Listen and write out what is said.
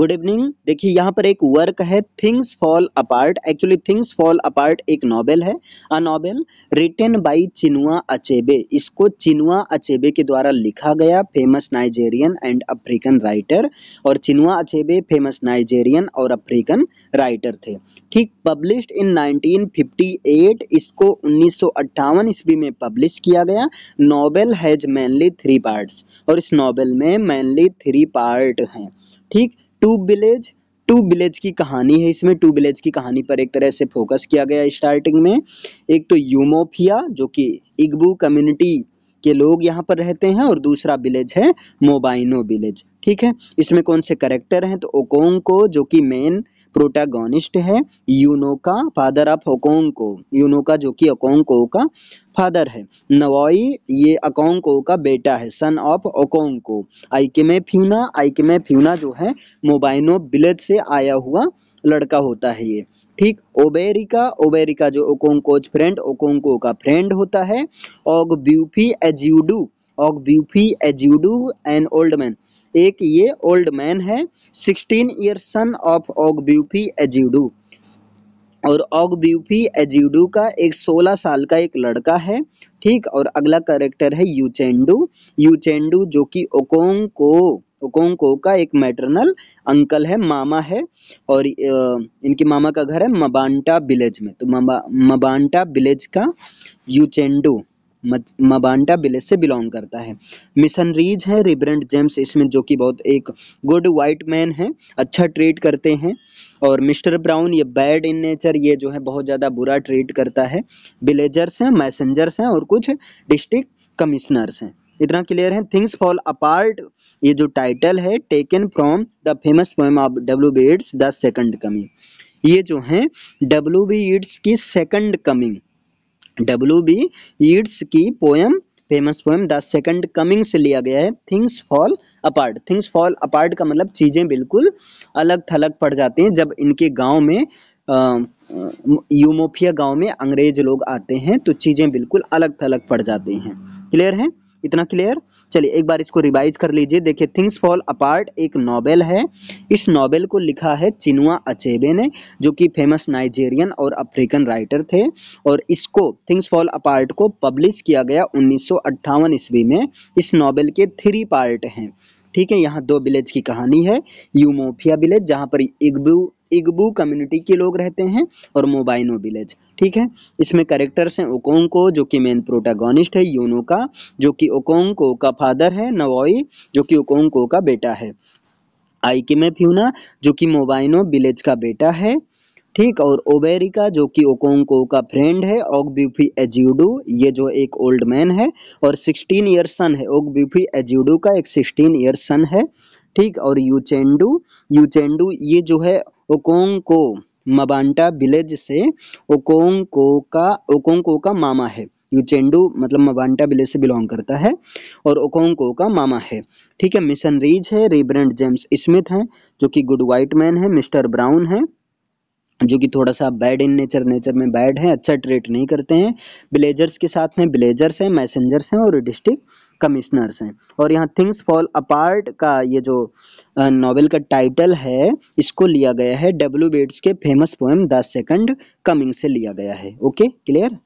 good evening देखिए यहाँ पर एक वर्क है things fall apart actually things fall apart एक नॉवेल है a novel written by Chinua Achebe इसको चिनुआ अचेबे के द्वारा लिखा गया famous Nigerian and African writer और चिनुआ अचेबे फेमस नाइजेरियन और अफ्रीकन राइटर थे ठीक पब्लिश्ड इन 1958 इसको उन्नीस ईस्वी में पब्लिश किया गया novel has mainly three parts और इस नॉवेल में मैनली थ्री पार्ट हैं ठीक टू विलेज टू विलेज की कहानी है इसमें टू विलेज की कहानी पर एक तरह से फोकस किया गया स्टार्टिंग में एक तो यूमोफिया जो कि इग्बू कम्युनिटी के लोग यहाँ पर रहते हैं और दूसरा विलेज है मोबाइनो विलेज ठीक है इसमें कौन से करेक्टर हैं तो ओकोंग को जो कि मेन प्रोटागोनिस्ट है Unoka father of Okonkwo Unoka जो कि ओकोंको का फादर है नवाई ये अकोंको का बेटा है son of Okonkwo Ikemefuna Ikemefuna जो है मोबाइनो बिलेज से आया हुआ लड़का होता है ये ठीक ओबेरिका ओबेरिका जो ओकोंकोज फ्रेंड ओकोंको का फ्रेंड होता है Ogbuefi Ezeudu Ogbuefi Ezeudu an old man एक ये ओल्ड मैन है sixteen year son of Ogbuefi Ezeudu और ऑग ब्यूफी एजिडू का एक 16 साल का एक लड़का है ठीक और अगला कैरेक्टर है यूचेंडू यूचेंडू जो कि ओकोंग को ओकोंको का एक मैटरनल अंकल है मामा है और इनके मामा का घर है मबांटा विलेज में तो मबा मबांटा विलेज का यूचेंडू मबांडा विलेज से बिलोंग करता है मिशनरीज है रिबरेंट जेम्स इसमें जो कि बहुत एक गुड वाइट मैन है अच्छा ट्रीट करते हैं और मिस्टर ब्राउन ये बैड इन नेचर ये जो है बहुत ज़्यादा बुरा ट्रीट करता है विलेजर्स हैं मैसेंजर्स हैं और कुछ डिस्ट्रिक्ट कमिश्नर्स हैं इतना क्लियर है थिंग्स फॉल अपार्ट ये जो टाइटल है taken from the famous poem of W B Yeats the second coming ये जो हैं डब्ल्यू बी इट्स की second coming W B Yeats की poem famous poem the second coming से लिया गया है things fall apart things fall apart का मतलब चीज़ें बिल्कुल अलग थलग पड़ जाती हैं जब इनके गांव में यूमोफिया गांव में अंग्रेज लोग आते हैं तो चीज़ें बिल्कुल अलग थलग पड़ जाती हैं क्लियर है इतना क्लियर चलिए एक बार इसको रिवाइज कर लीजिए देखिए थिंग्स फॉल अपार्ट एक नॉवेल है इस नॉवेल को लिखा है चिनुआ अचेबे ने जो कि फेमस नाइजेरियन और अफ्रीकन राइटर थे और इसको थिंग्स फॉल अपार्ट को पब्लिश किया गया उन्नीस ईस्वी में इस नॉवेल के थ्री पार्ट हैं ठीक है यहाँ दो विलेज की कहानी है यूमोफिया विलेज जहाँ पर इग्बू इग्बू कम्युनिटी के लोग रहते हैं और मोबाइनो विलेज ठीक है इसमें करेक्टर्स हैं ओकोंको जो कि मेन प्रोटागोनिस्ट है योनो का जो कि ओकोंको का फादर है नवोई जो कि ओकोंको का बेटा है आईके में फ्यूना जो कि मोबाइनो विलेज का बेटा है ठीक और ओबेरिका जो कि ओकोंको का फ्रेंड है ओकब्यूफी एज्यूडू ये जो एक ओल्ड मैन है और 16 ईयर सन है ओकब्यूफी एज्यूडू का एक 16 ईयर सन है ठीक और यूचेंडू यूचेंडू ये जो है ओकोंग को मबांटा विलेज से ओकोंग को का ओकोंग को का मामा है यूचेंडू मतलब मबांटा विलेज से बिलोंग करता है और ओकोंको का मामा है ठीक है मिशनरीज है रिब्रेंड जेम्स स्मिथ हैं जो कि गुड वाइट मैन है मिस्टर ब्राउन है जो कि थोड़ा सा बैड इन नेचर नेचर में बैड है अच्छा ट्रीट नहीं करते हैं ब्लेजर्स के साथ में ब्लेजर्स हैं मैसेंजर्स हैं और डिस्ट्रिक्ट कमिश्नर्स हैं और यहाँ थिंग्स फॉल अपार्ट का ये जो नावल का टाइटल है इसको लिया गया है डब्ल्यू बेट्स के famous poem the second coming से लिया गया है ओके क्लियर